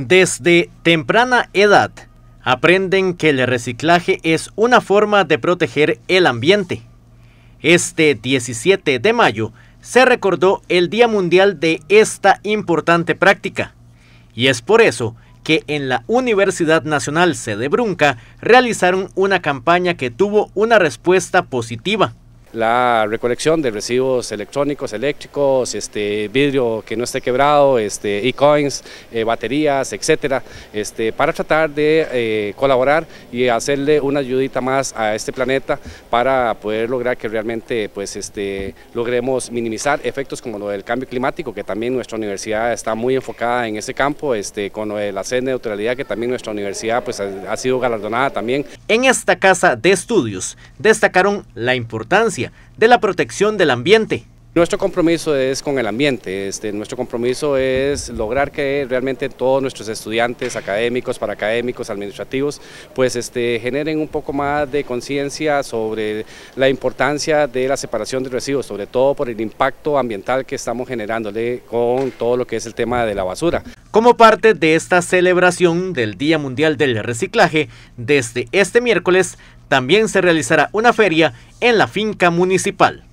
Desde temprana edad, aprenden que el reciclaje es una forma de proteger el ambiente. Este 17 de mayo se recordó el Día Mundial de esta importante práctica, y es por eso que en la Universidad Nacional Sede Brunca realizaron una campaña que tuvo una respuesta positiva la recolección de residuos electrónicos, eléctricos, este, vidrio que no esté quebrado, este, e-coins, eh, baterías, etcétera, este, para tratar de eh, colaborar y hacerle una ayudita más a este planeta para poder lograr que realmente pues, este, logremos minimizar efectos como lo del cambio climático, que también nuestra universidad está muy enfocada en ese campo, este, con lo de la sed neutralidad, que también nuestra universidad pues, ha sido galardonada también. En esta casa de estudios destacaron la importancia de la protección del ambiente. Nuestro compromiso es con el ambiente, este, nuestro compromiso es lograr que realmente todos nuestros estudiantes académicos, para académicos, administrativos, pues este, generen un poco más de conciencia sobre la importancia de la separación de residuos, sobre todo por el impacto ambiental que estamos generándole con todo lo que es el tema de la basura. Como parte de esta celebración del Día Mundial del Reciclaje, desde este miércoles también se realizará una feria en la finca municipal.